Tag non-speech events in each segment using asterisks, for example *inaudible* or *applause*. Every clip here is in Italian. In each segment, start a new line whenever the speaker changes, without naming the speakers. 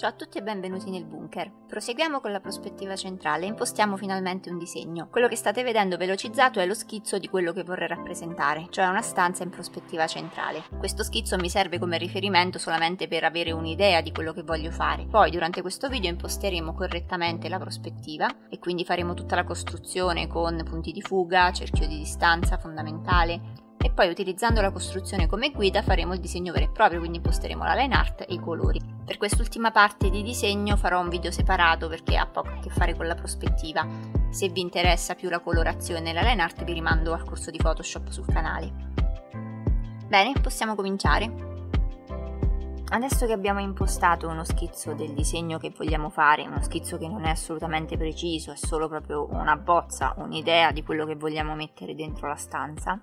Ciao a tutti e benvenuti nel bunker. Proseguiamo con la prospettiva centrale e impostiamo finalmente un disegno. Quello che state vedendo velocizzato è lo schizzo di quello che vorrei rappresentare, cioè una stanza in prospettiva centrale. Questo schizzo mi serve come riferimento solamente per avere un'idea di quello che voglio fare. Poi durante questo video imposteremo correttamente la prospettiva e quindi faremo tutta la costruzione con punti di fuga, cerchio di distanza fondamentale, e poi utilizzando la costruzione come guida faremo il disegno vero e proprio, quindi imposteremo la line art e i colori. Per quest'ultima parte di disegno farò un video separato perché ha poco a che fare con la prospettiva. Se vi interessa più la colorazione e la line art vi rimando al corso di Photoshop sul canale. Bene, possiamo cominciare. Adesso che abbiamo impostato uno schizzo del disegno che vogliamo fare, uno schizzo che non è assolutamente preciso, è solo proprio una bozza, un'idea di quello che vogliamo mettere dentro la stanza,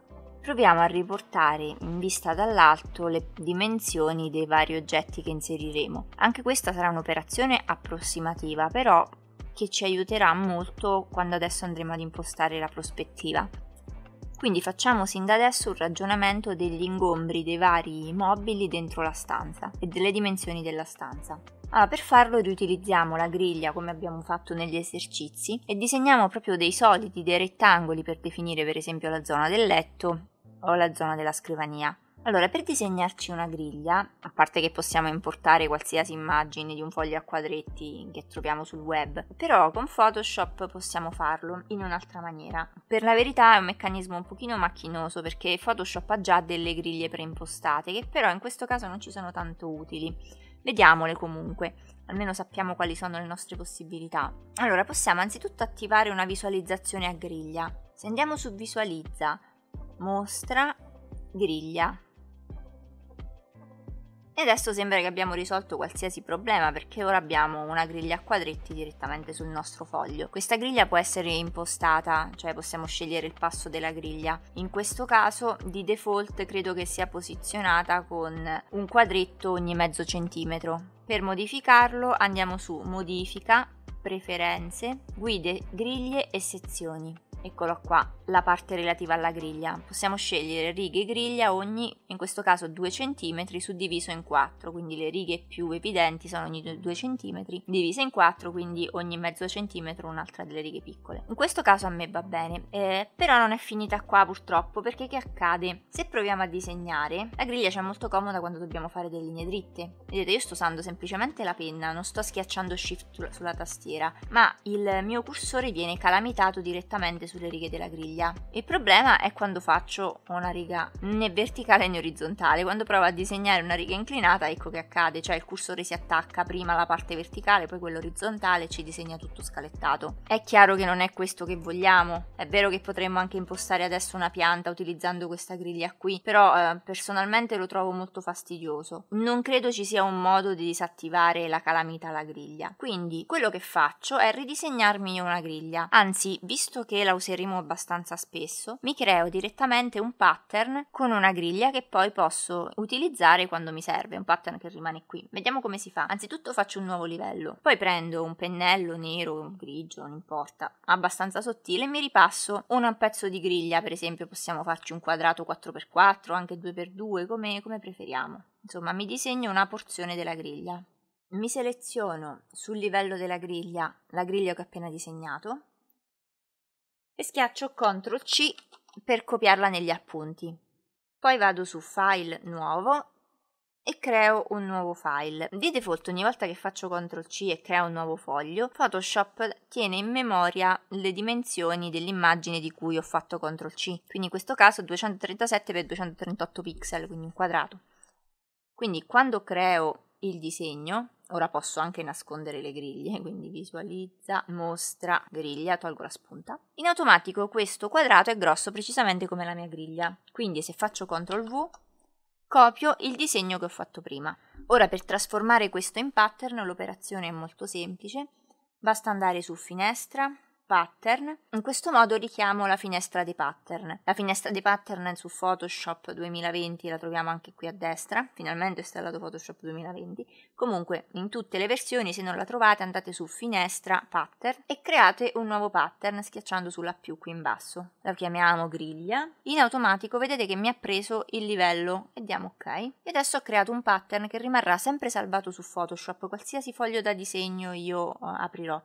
proviamo a riportare in vista dall'alto le dimensioni dei vari oggetti che inseriremo. Anche questa sarà un'operazione approssimativa, però che ci aiuterà molto quando adesso andremo ad impostare la prospettiva. Quindi facciamo sin da adesso un ragionamento degli ingombri dei vari mobili dentro la stanza e delle dimensioni della stanza. Allora, per farlo riutilizziamo la griglia come abbiamo fatto negli esercizi e disegniamo proprio dei soliti, dei rettangoli per definire per esempio la zona del letto ho la zona della scrivania. Allora, per disegnarci una griglia, a parte che possiamo importare qualsiasi immagine di un foglio a quadretti che troviamo sul web, però con Photoshop possiamo farlo in un'altra maniera. Per la verità è un meccanismo un pochino macchinoso perché Photoshop ha già delle griglie preimpostate che però in questo caso non ci sono tanto utili. Vediamole comunque, almeno sappiamo quali sono le nostre possibilità. Allora, possiamo anzitutto attivare una visualizzazione a griglia. Se andiamo su visualizza, mostra, griglia. E adesso sembra che abbiamo risolto qualsiasi problema perché ora abbiamo una griglia a quadretti direttamente sul nostro foglio. Questa griglia può essere impostata, cioè possiamo scegliere il passo della griglia. In questo caso di default credo che sia posizionata con un quadretto ogni mezzo centimetro. Per modificarlo andiamo su modifica, preferenze, guide, griglie e sezioni eccolo qua, la parte relativa alla griglia. Possiamo scegliere righe e griglia, ogni, in questo caso 2 cm, suddiviso in 4, quindi le righe più evidenti sono ogni 2 cm, divise in 4, quindi ogni mezzo centimetro un'altra delle righe piccole. In questo caso a me va bene, eh, però non è finita qua purtroppo, perché che accade? Se proviamo a disegnare, la griglia ci è molto comoda quando dobbiamo fare delle linee dritte. Vedete, io sto usando semplicemente la penna, non sto schiacciando shift sulla tastiera, ma il mio cursore viene calamitato direttamente su sulle righe della griglia. Il problema è quando faccio una riga né verticale né orizzontale, quando provo a disegnare una riga inclinata ecco che accade, cioè il cursore si attacca prima alla parte verticale, poi quella orizzontale e ci disegna tutto scalettato. È chiaro che non è questo che vogliamo, è vero che potremmo anche impostare adesso una pianta utilizzando questa griglia qui, però eh, personalmente lo trovo molto fastidioso. Non credo ci sia un modo di disattivare la calamita alla griglia, quindi quello che faccio è ridisegnarmi una griglia, anzi visto che la usiamo se rimo abbastanza spesso, mi creo direttamente un pattern con una griglia che poi posso utilizzare quando mi serve, un pattern che rimane qui. Vediamo come si fa. Anzitutto faccio un nuovo livello, poi prendo un pennello nero, grigio, non importa, abbastanza sottile e mi ripasso un pezzo di griglia, per esempio possiamo farci un quadrato 4x4, anche 2x2, come, come preferiamo. Insomma, mi disegno una porzione della griglia. Mi seleziono sul livello della griglia la griglia che ho appena disegnato, e schiaccio CTRL C per copiarla negli appunti. Poi vado su File Nuovo e creo un nuovo file. Di default ogni volta che faccio CTRL C e creo un nuovo foglio, Photoshop tiene in memoria le dimensioni dell'immagine di cui ho fatto CTRL C, quindi in questo caso 237x238 pixel, quindi un quadrato. Quindi quando creo il disegno, Ora posso anche nascondere le griglie, *laughs* quindi visualizza, mostra, griglia, tolgo la spunta. In automatico questo quadrato è grosso precisamente come la mia griglia, quindi se faccio CTRL V copio il disegno che ho fatto prima. Ora per trasformare questo in pattern l'operazione è molto semplice, basta andare su finestra, pattern, in questo modo richiamo la finestra dei pattern. La finestra dei pattern su Photoshop 2020 la troviamo anche qui a destra, finalmente ho installato Photoshop 2020. Comunque in tutte le versioni se non la trovate andate su finestra pattern e create un nuovo pattern schiacciando sulla più qui in basso. La chiamiamo griglia. In automatico vedete che mi ha preso il livello e diamo ok. E adesso ho creato un pattern che rimarrà sempre salvato su Photoshop qualsiasi foglio da disegno io eh, aprirò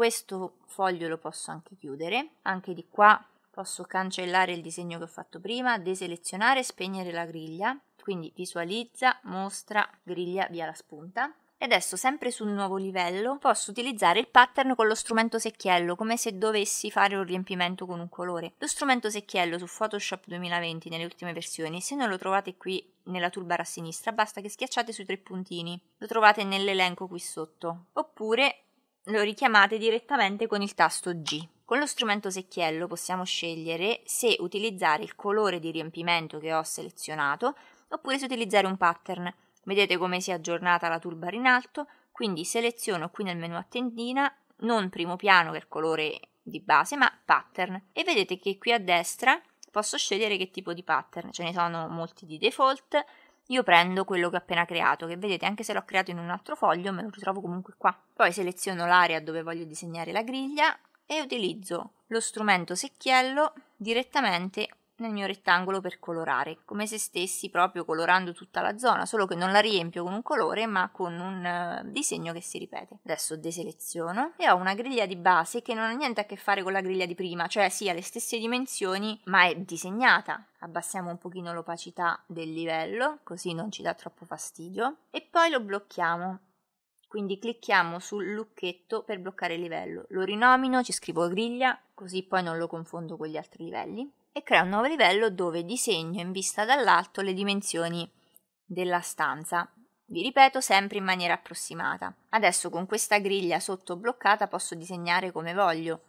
questo foglio lo posso anche chiudere, anche di qua posso cancellare il disegno che ho fatto prima, deselezionare e spegnere la griglia, quindi visualizza, mostra, griglia via la spunta. E adesso sempre sul nuovo livello posso utilizzare il pattern con lo strumento secchiello come se dovessi fare un riempimento con un colore. Lo strumento secchiello su Photoshop 2020 nelle ultime versioni, se non lo trovate qui nella toolbar a sinistra basta che schiacciate sui tre puntini, lo trovate nell'elenco qui sotto. Oppure lo richiamate direttamente con il tasto G. Con lo strumento secchiello possiamo scegliere se utilizzare il colore di riempimento che ho selezionato oppure se utilizzare un pattern. Vedete come si è aggiornata la toolbar in alto, quindi seleziono qui nel menu a tendina non primo piano che è il colore di base ma pattern e vedete che qui a destra posso scegliere che tipo di pattern, ce ne sono molti di default, io prendo quello che ho appena creato, che vedete anche se l'ho creato in un altro foglio me lo ritrovo comunque qua. Poi seleziono l'area dove voglio disegnare la griglia e utilizzo lo strumento secchiello direttamente nel mio rettangolo per colorare, come se stessi proprio colorando tutta la zona, solo che non la riempio con un colore ma con un eh, disegno che si ripete. Adesso deseleziono e ho una griglia di base che non ha niente a che fare con la griglia di prima, cioè sì ha le stesse dimensioni ma è disegnata. Abbassiamo un pochino l'opacità del livello, così non ci dà troppo fastidio, e poi lo blocchiamo. Quindi clicchiamo sul lucchetto per bloccare il livello, lo rinomino, ci scrivo griglia, così poi non lo confondo con gli altri livelli e crea un nuovo livello dove disegno in vista dall'alto le dimensioni della stanza. Vi ripeto sempre in maniera approssimata. Adesso con questa griglia sotto bloccata posso disegnare come voglio.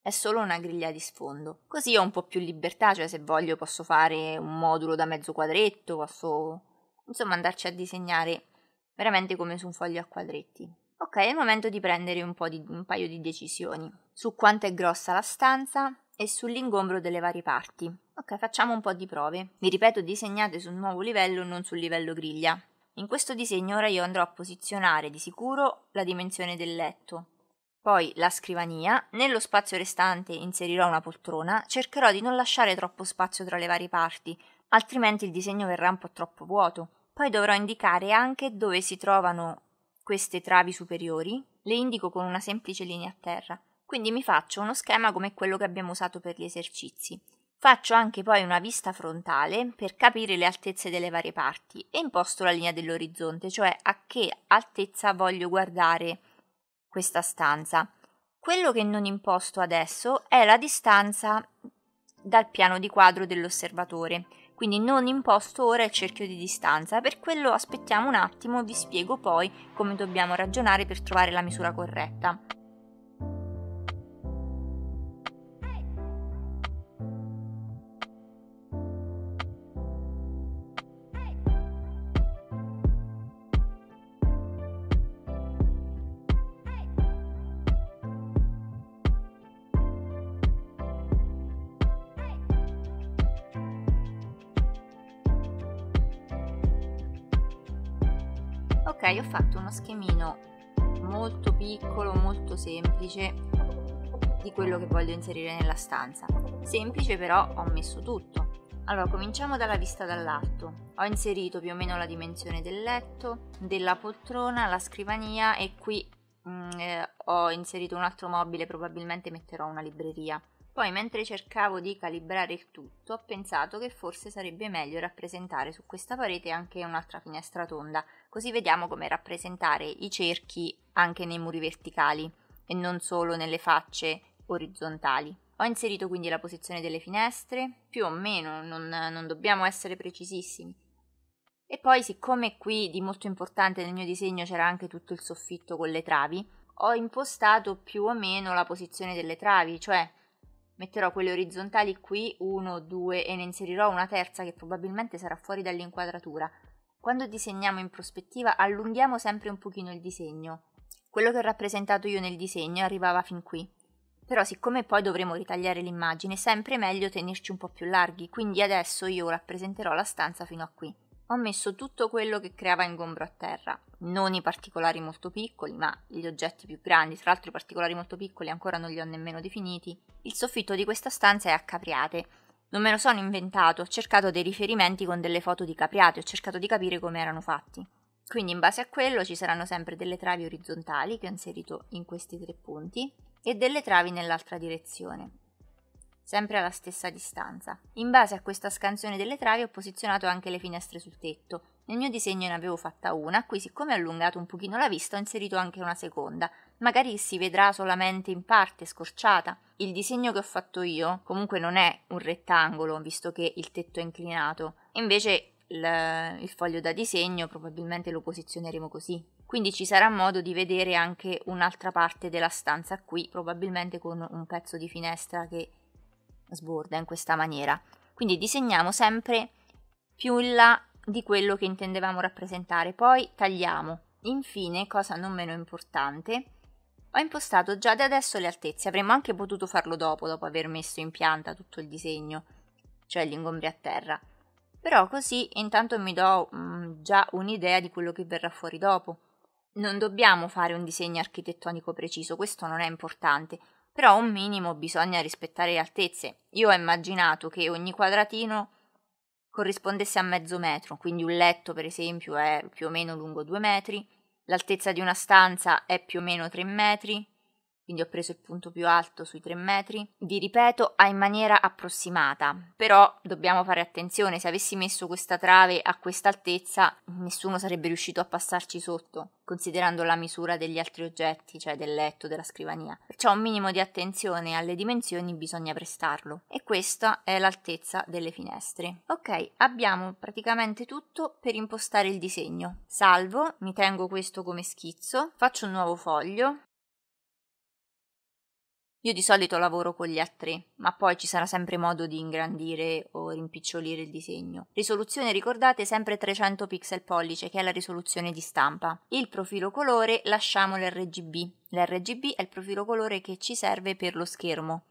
È solo una griglia di sfondo. Così ho un po' più libertà, cioè se voglio posso fare un modulo da mezzo quadretto, posso insomma andarci a disegnare veramente come su un foglio a quadretti. Ok, è il momento di prendere un, di, un paio di decisioni. Su quanto è grossa la stanza, e sull'ingombro delle varie parti. Ok, facciamo un po' di prove. Vi ripeto, disegnate sul nuovo livello, non sul livello griglia. In questo disegno ora io andrò a posizionare di sicuro la dimensione del letto, poi la scrivania, nello spazio restante inserirò una poltrona, cercherò di non lasciare troppo spazio tra le varie parti, altrimenti il disegno verrà un po' troppo vuoto. Poi dovrò indicare anche dove si trovano queste travi superiori, le indico con una semplice linea a terra. Quindi mi faccio uno schema come quello che abbiamo usato per gli esercizi. Faccio anche poi una vista frontale per capire le altezze delle varie parti e imposto la linea dell'orizzonte, cioè a che altezza voglio guardare questa stanza. Quello che non imposto adesso è la distanza dal piano di quadro dell'osservatore, quindi non imposto ora il cerchio di distanza, per quello aspettiamo un attimo, vi spiego poi come dobbiamo ragionare per trovare la misura corretta. uno schemino molto piccolo, molto semplice di quello che voglio inserire nella stanza. Semplice però ho messo tutto. Allora cominciamo dalla vista dall'alto. Ho inserito più o meno la dimensione del letto, della poltrona, la scrivania e qui mh, mm, eh, ho inserito un altro mobile, probabilmente metterò una libreria. Poi mentre cercavo di calibrare il tutto ho pensato che forse sarebbe meglio rappresentare su questa parete anche un'altra finestra tonda così vediamo come rappresentare i cerchi anche nei muri verticali e non solo nelle facce orizzontali. Ho inserito quindi la posizione delle finestre, più o meno, non, non dobbiamo essere precisissimi. E poi, siccome qui di molto importante nel mio disegno c'era anche tutto il soffitto con le travi, ho impostato più o meno la posizione delle travi, cioè metterò quelle orizzontali qui, 1, 2 e ne inserirò una terza che probabilmente sarà fuori dall'inquadratura, quando disegniamo in prospettiva allunghiamo sempre un pochino il disegno. Quello che ho rappresentato io nel disegno arrivava fin qui. Però siccome poi dovremo ritagliare l'immagine, è sempre meglio tenerci un po' più larghi, quindi adesso io rappresenterò la stanza fino a qui. Ho messo tutto quello che creava ingombro a terra, non i particolari molto piccoli, ma gli oggetti più grandi, tra l'altro i particolari molto piccoli ancora non li ho nemmeno definiti. Il soffitto di questa stanza è a capriate, non me lo sono inventato, ho cercato dei riferimenti con delle foto di capriate, ho cercato di capire come erano fatti. Quindi in base a quello ci saranno sempre delle travi orizzontali che ho inserito in questi tre punti e delle travi nell'altra direzione, sempre alla stessa distanza. In base a questa scansione delle travi ho posizionato anche le finestre sul tetto. Nel mio disegno ne avevo fatta una, qui siccome ho allungato un pochino la vista ho inserito anche una seconda, magari si vedrà solamente in parte scorciata. Il disegno che ho fatto io comunque non è un rettangolo, visto che il tetto è inclinato. Invece il, il foglio da disegno probabilmente lo posizioneremo così. Quindi ci sarà modo di vedere anche un'altra parte della stanza qui, probabilmente con un pezzo di finestra che sborda in questa maniera. Quindi disegniamo sempre più in là di quello che intendevamo rappresentare, poi tagliamo. Infine, cosa non meno importante, ho impostato già da adesso le altezze, avremmo anche potuto farlo dopo, dopo aver messo in pianta tutto il disegno, cioè gli ingombri a terra. Però così intanto mi do mh, mm, già un'idea di quello che verrà fuori dopo. Non dobbiamo fare un disegno architettonico preciso, questo non è importante, però un minimo bisogna rispettare le altezze. Io ho immaginato che ogni quadratino corrispondesse a mezzo metro, quindi un letto per esempio è più o meno lungo due metri, L'altezza di una stanza è più o meno 3 metri, quindi ho preso il punto più alto sui 3 metri. Vi ripeto, a in maniera approssimata, però dobbiamo fare attenzione, se avessi messo questa trave a questa altezza nessuno sarebbe riuscito a passarci sotto, considerando la misura degli altri oggetti, cioè del letto, della scrivania. Perciò un minimo di attenzione alle dimensioni bisogna prestarlo e questa è l'altezza delle finestre. Ok, abbiamo praticamente tutto per impostare il disegno. Salvo, mi tengo questo come schizzo, faccio un nuovo foglio, io di solito lavoro con gli A3, ma poi ci sarà sempre modo di ingrandire o rimpicciolire il disegno. Risoluzione ricordate sempre 300 pixel pollice, che è la risoluzione di stampa. Il profilo colore lasciamo l'RGB. L'RGB è il profilo colore che ci serve per lo schermo.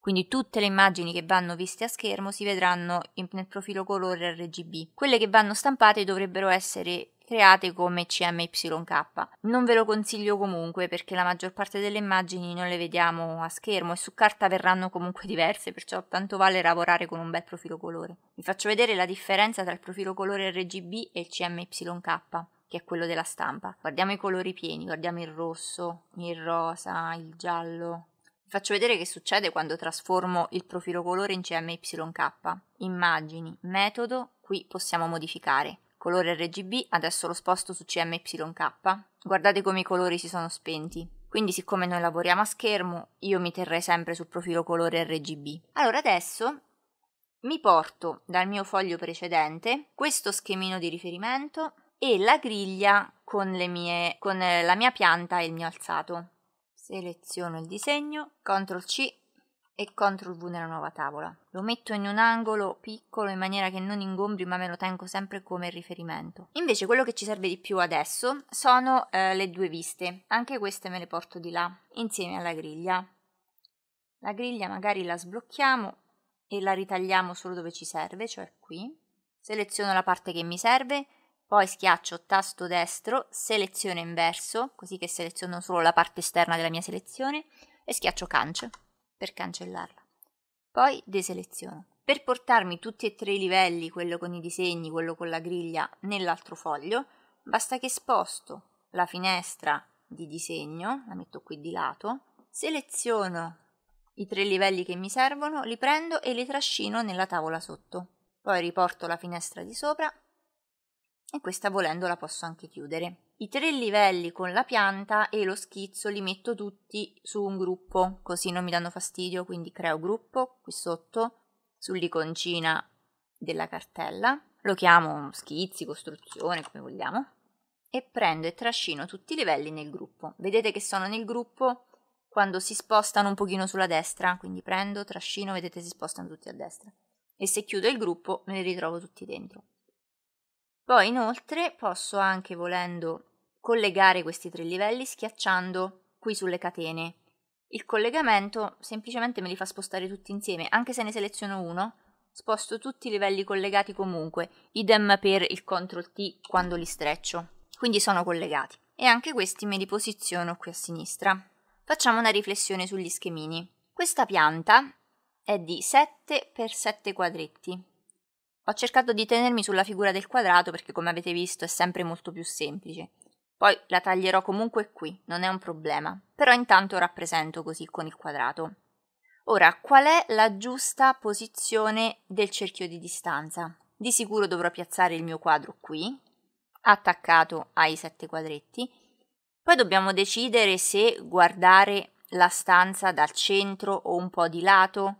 Quindi tutte le immagini che vanno viste a schermo si vedranno in, nel profilo colore RGB. Quelle che vanno stampate dovrebbero essere create come CMYK. Non ve lo consiglio comunque perché la maggior parte delle immagini non le vediamo a schermo e su carta verranno comunque diverse, perciò tanto vale lavorare con un bel profilo colore. Vi faccio vedere la differenza tra il profilo colore RGB e il CMYK che è quello della stampa. Guardiamo i colori pieni, guardiamo il rosso, il rosa, il giallo, Faccio vedere che succede quando trasformo il profilo colore in CMYK. Immagini, metodo, qui possiamo modificare. Colore RGB, adesso lo sposto su CMYK. Guardate come i colori si sono spenti. Quindi siccome noi lavoriamo a schermo, io mi terrei sempre sul profilo colore RGB. Allora adesso mi porto dal mio foglio precedente questo schemino di riferimento e la griglia con, mie, con eh, la mia pianta e il mio alzato. Seleziono il disegno, CTRL C e CTRL V nella nuova tavola. Lo metto in un angolo piccolo in maniera che non ingombri ma me lo tengo sempre come riferimento. Invece quello che ci serve di più adesso sono eh, le due viste, anche queste me le porto di là insieme alla griglia. La griglia magari la sblocchiamo e la ritagliamo solo dove ci serve, cioè qui. Seleziono la parte che mi serve, poi schiaccio tasto destro, seleziono inverso, così che seleziono solo la parte esterna della mia selezione, e schiaccio cancel per cancellarla. Poi deseleziono. Per portarmi tutti e tre i livelli, quello con i disegni, quello con la griglia, nell'altro foglio, basta che sposto la finestra di disegno, la metto qui di lato, seleziono i tre livelli che mi servono, li prendo e li trascino nella tavola sotto. Poi riporto la finestra di sopra e questa volendo la posso anche chiudere. I tre livelli con la pianta e lo schizzo li metto tutti su un gruppo, così non mi danno fastidio, quindi creo gruppo qui sotto, sull'iconcina della cartella, lo chiamo schizzi, costruzione, come vogliamo, e prendo e trascino tutti i livelli nel gruppo. Vedete che sono nel gruppo quando si spostano un pochino sulla destra, quindi prendo, trascino, vedete si spostano tutti a destra. E se chiudo il gruppo me li ritrovo tutti dentro. Poi inoltre posso anche volendo collegare questi tre livelli schiacciando qui sulle catene. Il collegamento semplicemente me li fa spostare tutti insieme, anche se ne seleziono uno, sposto tutti i livelli collegati comunque, idem per il CTRL T quando li streccio, quindi sono collegati. E anche questi me li posiziono qui a sinistra. Facciamo una riflessione sugli schemini. Questa pianta è di 7 x 7 quadretti, ho cercato di tenermi sulla figura del quadrato perché come avete visto è sempre molto più semplice. Poi la taglierò comunque qui, non è un problema, però intanto rappresento così con il quadrato. Ora, qual è la giusta posizione del cerchio di distanza? Di sicuro dovrò piazzare il mio quadro qui, attaccato ai sette quadretti, poi dobbiamo decidere se guardare la stanza dal centro o un po' di lato,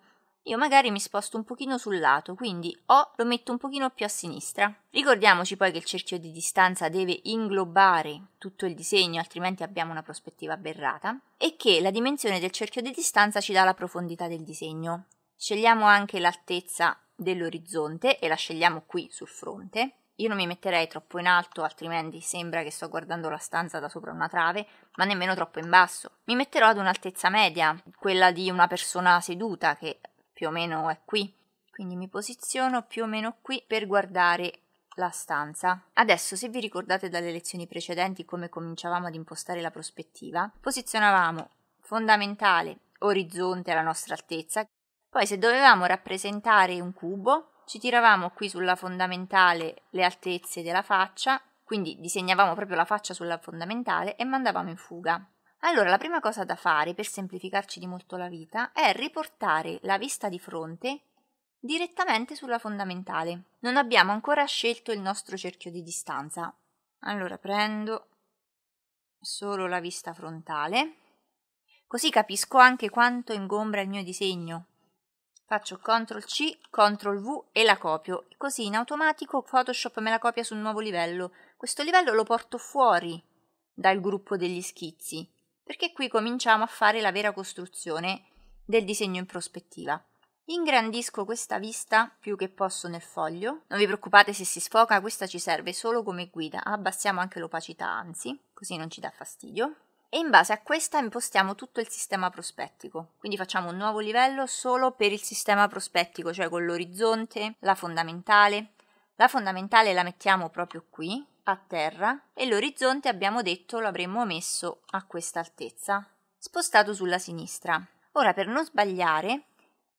io magari mi sposto un pochino sul lato, quindi O lo metto un pochino più a sinistra. Ricordiamoci poi che il cerchio di distanza deve inglobare tutto il disegno, altrimenti abbiamo una prospettiva aberrata, e che la dimensione del cerchio di distanza ci dà la profondità del disegno. Scegliamo anche l'altezza dell'orizzonte e la scegliamo qui sul fronte. Io non mi metterei troppo in alto, altrimenti sembra che sto guardando la stanza da sopra una trave, ma nemmeno troppo in basso. Mi metterò ad un'altezza media, quella di una persona seduta che più o meno è qui. Quindi mi posiziono più o meno qui per guardare la stanza. Adesso, se vi ricordate dalle lezioni precedenti come cominciavamo ad impostare la prospettiva, posizionavamo fondamentale orizzonte alla nostra altezza, poi se dovevamo rappresentare un cubo, ci tiravamo qui sulla fondamentale le altezze della faccia, quindi disegnavamo proprio la faccia sulla fondamentale e mandavamo in fuga. Allora, la prima cosa da fare per semplificarci di molto la vita è riportare la vista di fronte direttamente sulla fondamentale. Non abbiamo ancora scelto il nostro cerchio di distanza. Allora prendo solo la vista frontale, così capisco anche quanto ingombra il mio disegno. Faccio CTRL C, CTRL V e la copio, così in automatico Photoshop me la copia su un nuovo livello. Questo livello lo porto fuori dal gruppo degli schizzi perché qui cominciamo a fare la vera costruzione del disegno in prospettiva. Ingrandisco questa vista più che posso nel foglio, non vi preoccupate se si sfoca, questa ci serve solo come guida, abbassiamo anche l'opacità anzi, così non ci dà fastidio. E in base a questa impostiamo tutto il sistema prospettico, quindi facciamo un nuovo livello solo per il sistema prospettico, cioè con l'orizzonte, la fondamentale. La fondamentale la mettiamo proprio qui, a terra e l'orizzonte abbiamo detto lo avremmo messo a questa altezza, spostato sulla sinistra. Ora per non sbagliare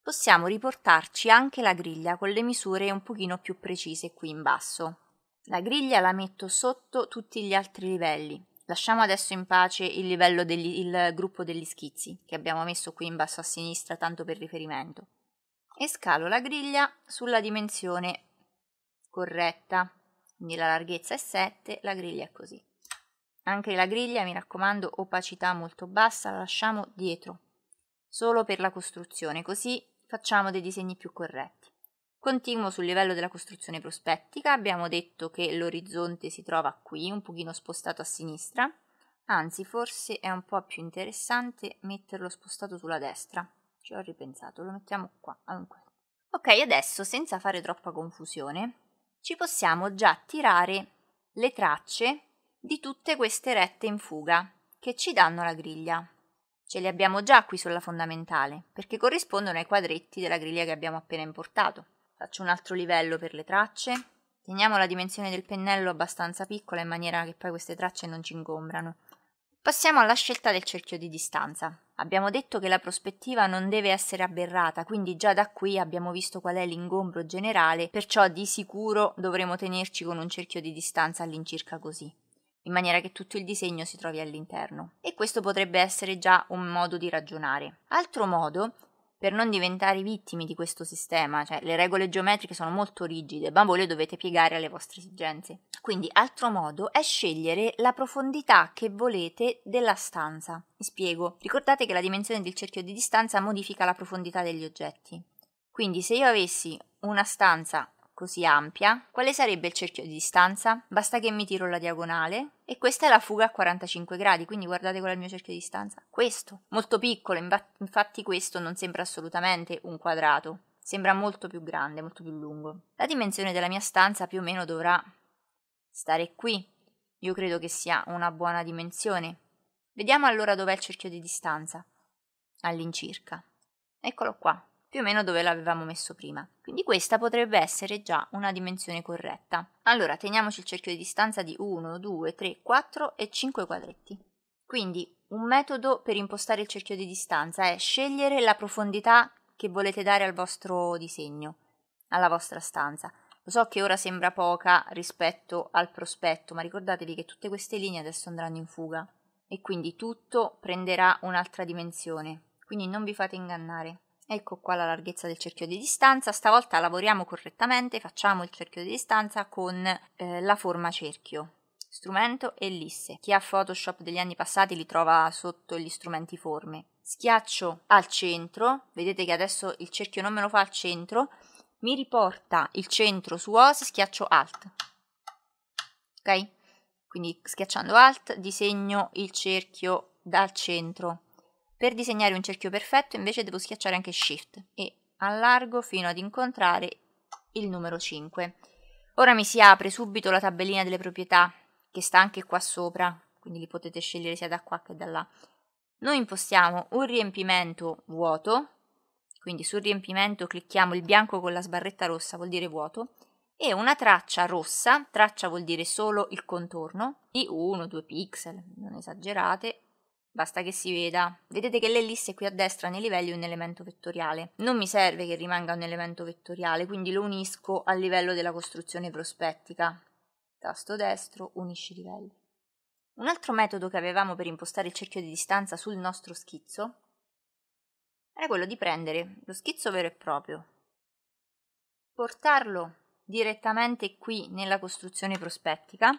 possiamo riportarci anche la griglia con le misure un pochino più precise qui in basso. La griglia la metto sotto tutti gli altri livelli. Lasciamo adesso in pace il livello del gruppo degli schizzi che abbiamo messo qui in basso a sinistra tanto per riferimento. E scalo la griglia sulla dimensione corretta quindi la larghezza è 7, la griglia è così. Anche la griglia, mi raccomando, opacità molto bassa, la lasciamo dietro, solo per la costruzione, così facciamo dei disegni più corretti. Continuo sul livello della costruzione prospettica, abbiamo detto che l'orizzonte si trova qui, un pochino spostato a sinistra, anzi forse è un po' più interessante metterlo spostato sulla destra, ci ho ripensato, lo mettiamo qua. Ok, adesso senza fare troppa confusione, ci possiamo già tirare le tracce di tutte queste rette in fuga che ci danno la griglia. Ce le abbiamo già qui sulla fondamentale perché corrispondono ai quadretti della griglia che abbiamo appena importato. Faccio un altro livello per le tracce. Teniamo la dimensione del pennello abbastanza piccola in maniera che poi queste tracce non ci ingombrano. Passiamo alla scelta del cerchio di distanza. Abbiamo detto che la prospettiva non deve essere aberrata, quindi già da qui abbiamo visto qual è l'ingombro generale, perciò di sicuro dovremo tenerci con un cerchio di distanza all'incirca così, in maniera che tutto il disegno si trovi all'interno. E questo potrebbe essere già un modo di ragionare. Altro modo per non diventare vittime di questo sistema, cioè le regole geometriche sono molto rigide, ma voi le dovete piegare alle vostre esigenze. Quindi altro modo è scegliere la profondità che volete della stanza. Vi spiego. Ricordate che la dimensione del cerchio di distanza modifica la profondità degli oggetti. Quindi se io avessi una stanza così ampia, quale sarebbe il cerchio di distanza? Basta che mi tiro la diagonale e questa è la fuga a 45 gradi, quindi guardate qual è il mio cerchio di distanza. Questo, molto piccolo, infatti questo non sembra assolutamente un quadrato, sembra molto più grande, molto più lungo. La dimensione della mia stanza più o meno dovrà stare qui. Io credo che sia una buona dimensione. Vediamo allora dov'è il cerchio di distanza. All'incirca. Eccolo qua, più o meno dove l'avevamo messo prima. Quindi questa potrebbe essere già una dimensione corretta. Allora teniamoci il cerchio di distanza di 1, 2, 3, 4 e 5 quadretti. Quindi un metodo per impostare il cerchio di distanza è scegliere la profondità che volete dare al vostro disegno, alla vostra stanza. Lo so che ora sembra poca rispetto al prospetto, ma ricordatevi che tutte queste linee adesso andranno in fuga e quindi tutto prenderà un'altra dimensione. Quindi non vi fate ingannare. Ecco qua la larghezza del cerchio di distanza, stavolta lavoriamo correttamente, facciamo il cerchio di distanza con eh, la forma cerchio, strumento ellisse. Chi ha Photoshop degli anni passati li trova sotto gli strumenti forme. Schiaccio al centro, vedete che adesso il cerchio non me lo fa al centro, mi riporta il centro su OS, schiaccio Alt. Ok? Quindi schiacciando Alt disegno il cerchio dal centro per disegnare un cerchio perfetto invece devo schiacciare anche Shift e allargo fino ad incontrare il numero 5. Ora mi si apre subito la tabellina delle proprietà che sta anche qua sopra, quindi li potete scegliere sia da qua che da là. Noi impostiamo un riempimento vuoto, quindi sul riempimento clicchiamo il bianco con la sbarretta rossa, vuol dire vuoto, e una traccia rossa, traccia vuol dire solo il contorno, di 1-2 pixel, non esagerate, Basta che si veda. Vedete che l'ellisse qui a destra nei livelli è un elemento vettoriale. Non mi serve che rimanga un elemento vettoriale, quindi lo unisco al livello della costruzione prospettica. Tasto destro, unisci i livelli. Un altro metodo che avevamo per impostare il cerchio di distanza sul nostro schizzo era quello di prendere lo schizzo vero e proprio, portarlo direttamente qui nella costruzione prospettica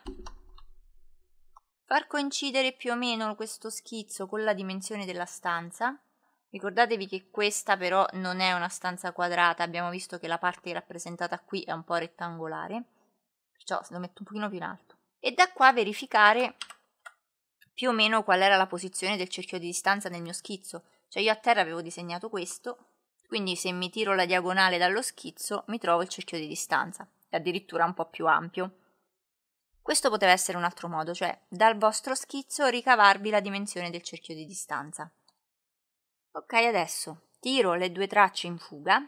far coincidere più o meno questo schizzo con la dimensione della stanza. Ricordatevi che questa però non è una stanza quadrata, abbiamo visto che la parte rappresentata qui è un po' rettangolare, perciò lo metto un pochino più in alto. E da qua verificare più o meno qual era la posizione del cerchio di distanza nel mio schizzo. Cioè io a terra avevo disegnato questo, quindi se mi tiro la diagonale dallo schizzo mi trovo il cerchio di distanza, addirittura un po' più ampio. Questo poteva essere un altro modo, cioè dal vostro schizzo ricavarvi la dimensione del cerchio di distanza. Ok, adesso tiro le due tracce in fuga,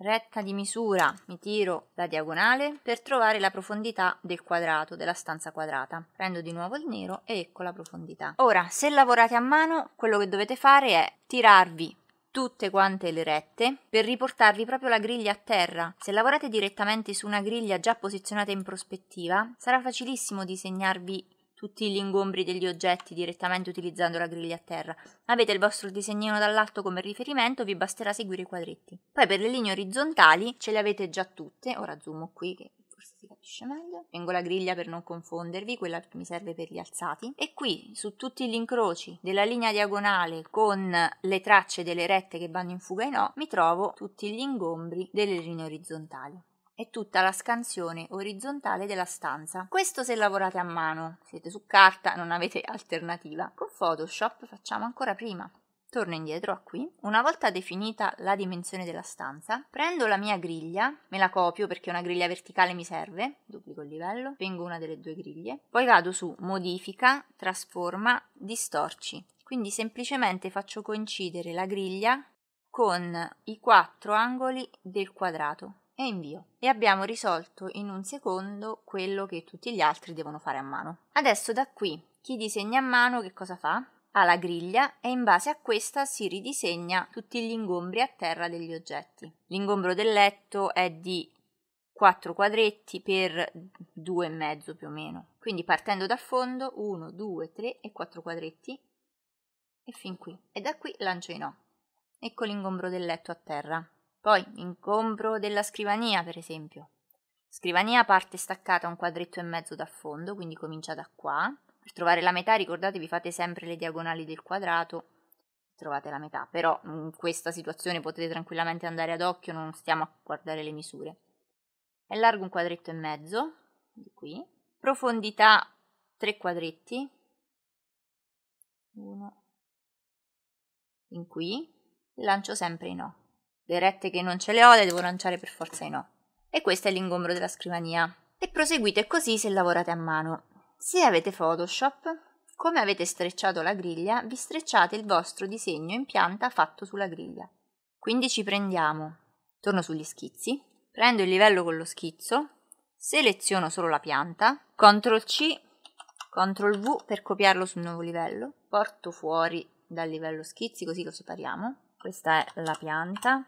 retta di misura mi tiro la diagonale per trovare la profondità del quadrato, della stanza quadrata. Prendo di nuovo il nero e ecco la profondità. Ora, se lavorate a mano, quello che dovete fare è tirarvi tutte quante le rette per riportarvi proprio la griglia a terra. Se lavorate direttamente su una griglia già posizionata in prospettiva, sarà facilissimo disegnarvi tutti gli ingombri degli oggetti direttamente utilizzando la griglia a terra. Avete il vostro disegnino dall'alto come riferimento, vi basterà seguire i quadretti. Poi per le linee orizzontali ce le avete già tutte, ora zoom qui che forse si capisce meglio. Tengo la griglia per non confondervi, quella che mi serve per gli alzati. E qui, su tutti gli incroci della linea diagonale con le tracce delle rette che vanno in fuga e no, mi trovo tutti gli ingombri delle linee orizzontali e tutta la scansione orizzontale della stanza. Questo se lavorate a mano, siete su carta, non avete alternativa. Con Photoshop facciamo ancora prima. Torno indietro a qui, una volta definita la dimensione della stanza, prendo la mia griglia, me la copio perché una griglia verticale mi serve, duplico il livello, vengo una delle due griglie, poi vado su modifica, trasforma, distorci, quindi semplicemente faccio coincidere la griglia con i quattro angoli del quadrato e invio e abbiamo risolto in un secondo quello che tutti gli altri devono fare a mano. Adesso da qui chi disegna a mano che cosa fa? alla griglia e in base a questa si ridisegna tutti gli ingombri a terra degli oggetti. L'ingombro del letto è di 4 quadretti per 2,5 più o meno. Quindi partendo da fondo 1, 2, 3 e 4 quadretti e fin qui. E da qui lancio i no. Ecco l'ingombro del letto a terra. Poi ingombro della scrivania, per esempio. Scrivania parte staccata un quadretto e mezzo da fondo, quindi comincia da qua per trovare la metà ricordatevi fate sempre le diagonali del quadrato, trovate la metà, però in questa situazione potete tranquillamente andare ad occhio, non stiamo a guardare le misure. È largo un quadretto e
mezzo, di qui, profondità tre quadretti, uno, in qui, lancio sempre i no.
Le rette che non ce le ho le devo lanciare per forza i no. E questo è l'ingombro della scrivania. E proseguite così se lavorate a mano. Se avete Photoshop, come avete strecciato la griglia, vi strecciate il vostro disegno in pianta fatto sulla griglia. Quindi ci prendiamo, torno sugli schizzi, prendo il livello con lo schizzo, seleziono solo la pianta, CTRL C, CTRL V per copiarlo sul nuovo livello, porto fuori dal livello schizzi così lo separiamo, questa è la pianta,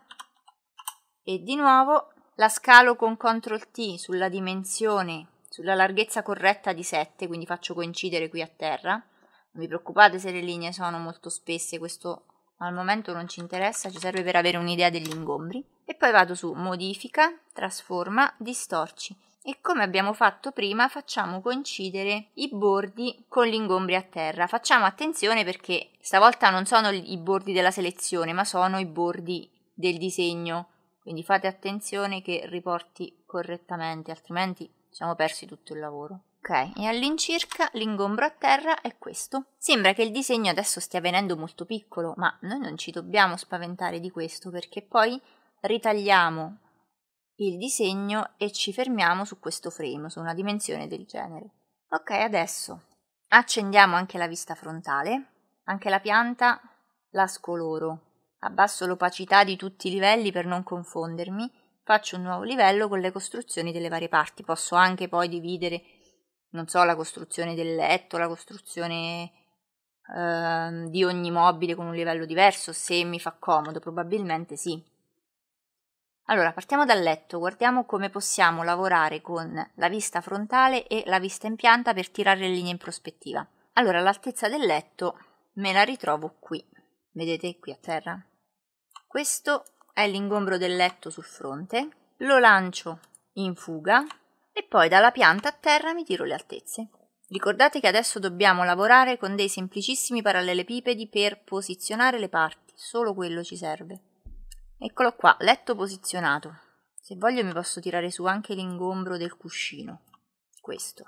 e di nuovo la scalo con CTRL T sulla dimensione sulla larghezza corretta di 7, quindi faccio coincidere qui a terra. Non vi preoccupate se le linee sono molto spesse, questo al momento non ci interessa, ci serve per avere un'idea degli ingombri. E poi vado su modifica, trasforma, distorci. E come abbiamo fatto prima facciamo coincidere i bordi con gli ingombri a terra. Facciamo attenzione perché stavolta non sono i bordi della selezione ma sono i bordi del disegno. Quindi fate attenzione che riporti correttamente altrimenti siamo persi tutto il lavoro. Ok, e all'incirca l'ingombro a terra è questo. Sembra che il disegno adesso stia venendo molto piccolo, ma noi non ci dobbiamo spaventare di questo perché poi ritagliamo il disegno e ci fermiamo su questo frame, su una dimensione del genere. Ok, adesso accendiamo anche la vista frontale, anche la pianta la scoloro, abbasso l'opacità di tutti i livelli per non confondermi faccio un nuovo livello con le costruzioni delle varie parti. Posso anche poi dividere, non so, la costruzione del letto, la costruzione eh, di ogni mobile con un livello diverso, se mi fa comodo, probabilmente sì. Allora, partiamo dal letto, guardiamo come possiamo lavorare con la vista frontale e la vista in pianta per tirare le linee in prospettiva. Allora, l'altezza del letto me la ritrovo qui, vedete qui a terra. Questo è l'ingombro del letto sul fronte, lo lancio in fuga e poi dalla pianta a terra mi tiro le altezze. Ricordate che adesso dobbiamo lavorare con dei semplicissimi parallelepipedi per posizionare le parti, solo quello ci serve. Eccolo qua, letto posizionato. Se voglio mi posso tirare su anche l'ingombro del cuscino. Questo.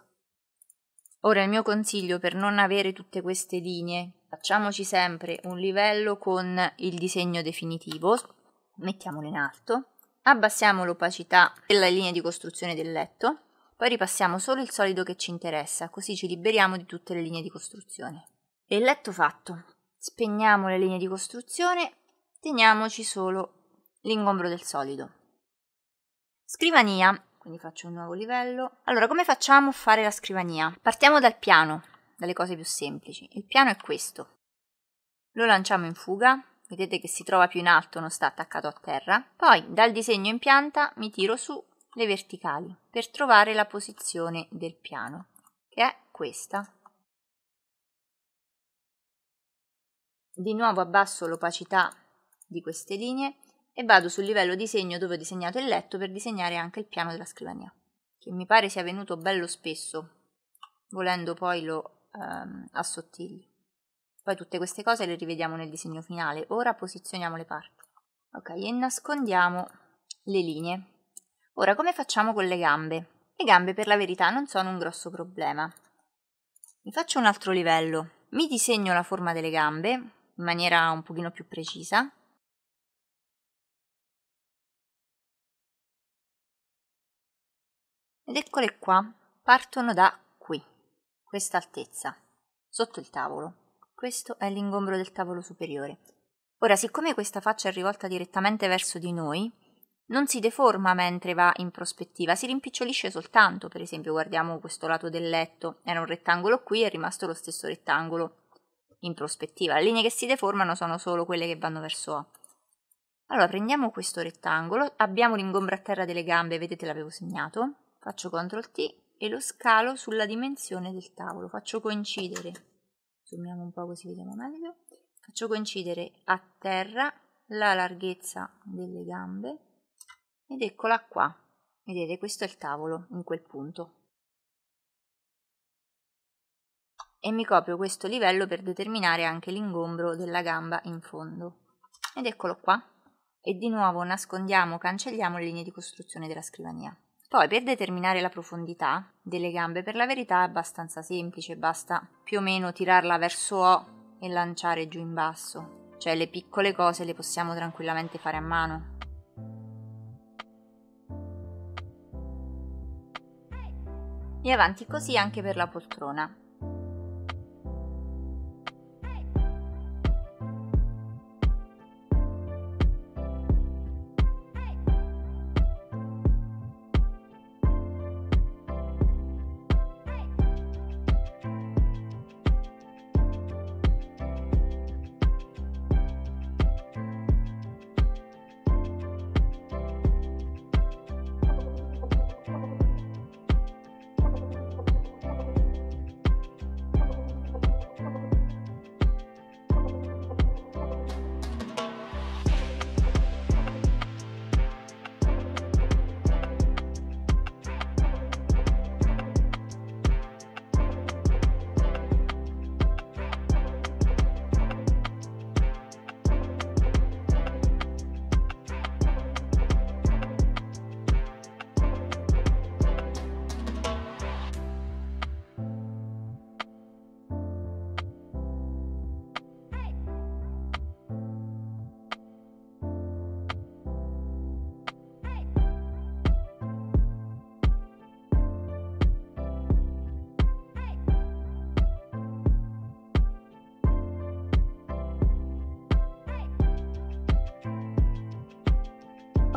Ora il mio consiglio per non avere tutte queste linee, facciamoci sempre un livello con il disegno definitivo, mettiamolo in alto, abbassiamo l'opacità della linea di costruzione del letto, poi ripassiamo solo il solido che ci interessa, così ci liberiamo di tutte le linee di costruzione. E il letto fatto. Spegniamo le linee di costruzione, teniamoci solo l'ingombro del solido. Scrivania, quindi faccio un nuovo livello. Allora, come facciamo a fare la scrivania? Partiamo dal piano, dalle cose più semplici. Il piano è questo. Lo lanciamo in fuga, vedete che si trova più in alto, non sta attaccato a terra, poi dal disegno in pianta mi tiro su le verticali per trovare la
posizione del piano, che è questa. Di nuovo abbasso l'opacità di queste linee
e vado sul livello disegno dove ho disegnato il letto per disegnare anche il piano della scrivania, che mi pare sia venuto bello spesso, volendo poi lo ehm, assottiglio. Poi tutte queste cose le rivediamo nel disegno finale. Ora posizioniamo le parti. Ok, e nascondiamo le linee. Ora, come facciamo con le gambe? Le gambe, per la verità, non sono un grosso problema. Mi faccio un altro livello. Mi
disegno la forma delle gambe in maniera un pochino più precisa. Ed eccole qua, partono da qui, questa altezza, sotto il tavolo.
Questo è l'ingombro del tavolo superiore. Ora, siccome questa faccia è rivolta direttamente verso di noi, non si deforma mentre va in prospettiva, si rimpicciolisce soltanto. Per esempio, guardiamo questo lato del letto, era un rettangolo qui, è rimasto lo stesso rettangolo in prospettiva. Le linee che si deformano sono solo quelle che vanno verso A. Allora prendiamo questo rettangolo, abbiamo l'ingombro a terra delle gambe, vedete l'avevo segnato, faccio CTRL T e lo scalo sulla dimensione del tavolo, faccio coincidere Fermiamo un po' così vediamo meglio. Faccio coincidere a terra la larghezza
delle gambe ed eccola qua. Vedete, questo è il tavolo in quel punto. E mi copio questo livello per
determinare anche l'ingombro della gamba in fondo. Ed eccolo qua. E di nuovo nascondiamo, cancelliamo le linee di costruzione della scrivania. Poi per determinare la profondità delle gambe, per la verità è abbastanza semplice, basta più o meno tirarla verso O e lanciare giù in basso, cioè le piccole cose le possiamo tranquillamente fare a mano. E avanti così anche per la poltrona.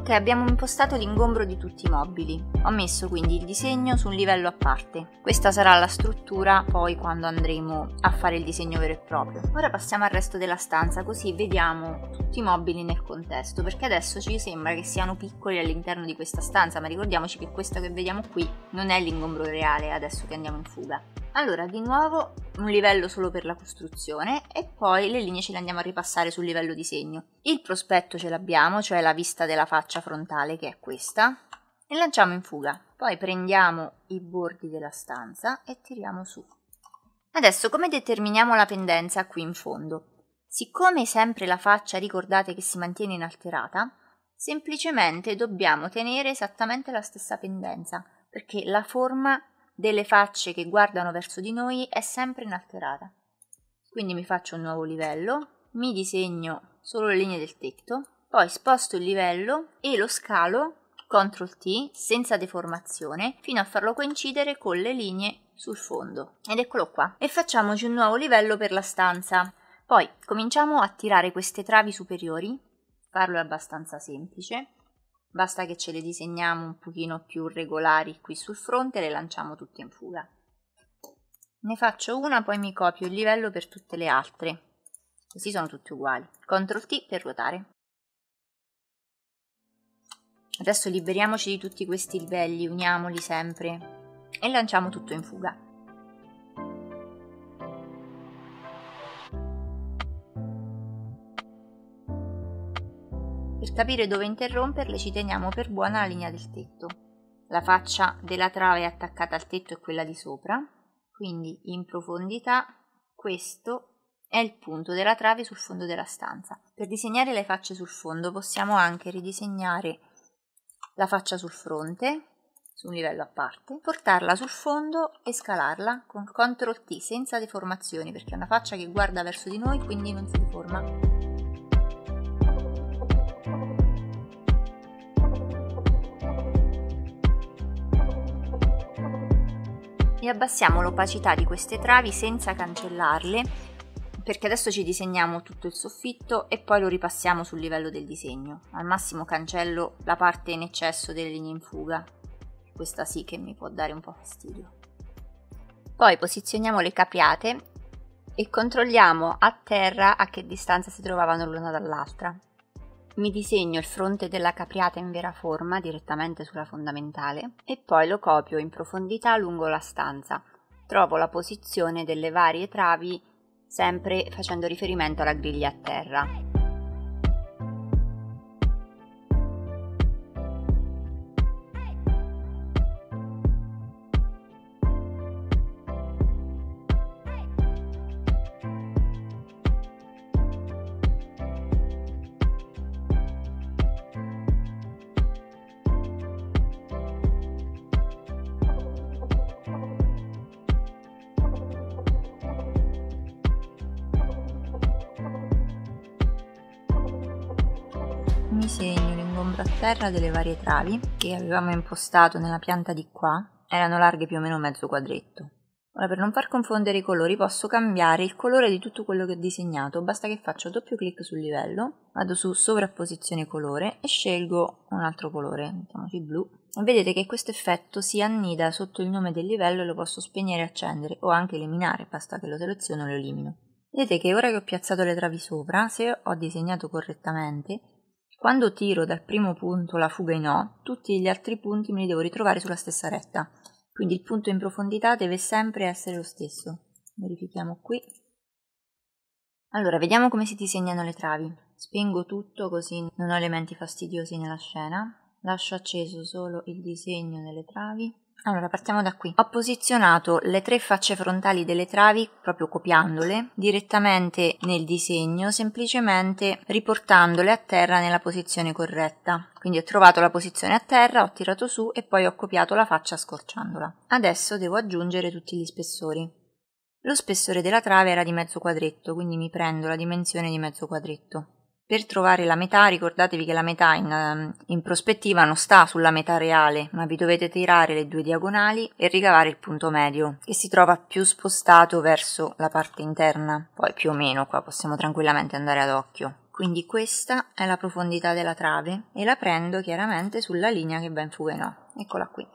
Ok, abbiamo impostato l'ingombro di tutti i mobili. Ho messo quindi il disegno su un livello a parte. Questa sarà la struttura poi quando andremo a fare il disegno vero e proprio. Ora passiamo al resto della stanza così vediamo tutti i mobili nel contesto perché adesso ci sembra che siano piccoli all'interno di questa stanza ma ricordiamoci che questo che vediamo qui non è l'ingombro reale adesso che andiamo in fuga. Allora, di nuovo un livello solo per la costruzione e poi le linee ce le andiamo a ripassare sul livello di segno. Il prospetto ce l'abbiamo, cioè la vista della faccia frontale che è questa, e lanciamo in fuga. Poi prendiamo i bordi della stanza e tiriamo su. Adesso come determiniamo la pendenza qui in fondo? Siccome sempre la faccia ricordate che si mantiene inalterata, semplicemente dobbiamo tenere esattamente la stessa pendenza, perché la forma delle facce che guardano verso di noi è sempre inalterata. Quindi mi faccio un nuovo livello, mi disegno solo le linee del tetto, poi sposto il livello e lo scalo CTRL T senza deformazione fino a farlo coincidere con le linee sul fondo. Ed eccolo qua. E facciamoci un nuovo livello per la stanza. Poi cominciamo a tirare queste travi superiori, farlo è abbastanza semplice. Basta che ce le disegniamo un pochino più regolari qui sul fronte e le lanciamo tutte in fuga. Ne faccio una, poi mi copio il livello per tutte le altre. Così sono tutte uguali. CTRL T per ruotare. Adesso liberiamoci di tutti questi livelli, uniamoli sempre e lanciamo tutto in fuga. capire dove interromperle ci teniamo per buona la linea del tetto. La faccia della trave è attaccata al tetto e quella di sopra, quindi in profondità questo è il punto della trave sul fondo della stanza. Per disegnare le facce sul fondo possiamo anche ridisegnare la faccia sul fronte, su un livello a parte, portarla sul fondo e scalarla con CTRL T senza deformazioni perché è una faccia che guarda verso di noi quindi non si deforma. e abbassiamo l'opacità di queste travi senza cancellarle perché adesso ci disegniamo tutto il soffitto e poi lo ripassiamo sul livello del disegno. Al massimo cancello la parte in eccesso delle linee in fuga. Questa sì che mi può dare un po' fastidio. Poi posizioniamo le capriate e controlliamo a terra a che distanza si trovavano l'una dall'altra. Mi disegno il fronte della capriata in vera forma direttamente sulla fondamentale e poi lo copio in profondità lungo la stanza. Trovo la posizione delle varie travi sempre facendo riferimento alla griglia a terra. terra delle varie travi che avevamo impostato nella pianta di qua erano larghe più o meno mezzo quadretto. Ora per non far confondere i colori posso cambiare il colore di tutto quello che ho disegnato, basta che faccio doppio clic sul livello, vado su sovrapposizione colore e scelgo un altro colore, mettiamoci blu, e vedete che questo effetto si annida sotto il nome del livello e lo posso spegnere e accendere o anche eliminare, basta che lo seleziono e lo elimino. Vedete che ora che ho piazzato le travi sopra, se ho disegnato correttamente, quando tiro dal primo punto la fuga in O, tutti gli altri punti me li devo ritrovare sulla stessa retta, quindi il punto in profondità deve sempre essere lo stesso. Verifichiamo qui. Allora, vediamo come si disegnano le travi. Spengo tutto così non ho elementi fastidiosi nella scena. Lascio acceso solo il disegno delle travi. Allora, partiamo da qui. Ho posizionato le tre facce frontali delle travi, proprio copiandole, direttamente nel disegno, semplicemente riportandole a terra nella posizione corretta. Quindi ho trovato la posizione a terra, ho tirato su e poi ho copiato la faccia scorciandola. Adesso devo aggiungere tutti gli spessori. Lo spessore della trave era di mezzo quadretto, quindi mi prendo la dimensione di mezzo quadretto. Per trovare la metà ricordatevi che la metà in, ehm, in, prospettiva non sta sulla metà reale, ma vi dovete tirare le due diagonali e ricavare il punto medio, che si trova più spostato verso la parte interna. Poi più o meno qua possiamo tranquillamente andare ad occhio. Quindi questa è la profondità della trave e la prendo chiaramente sulla linea che va in fuga no. Eccola qui.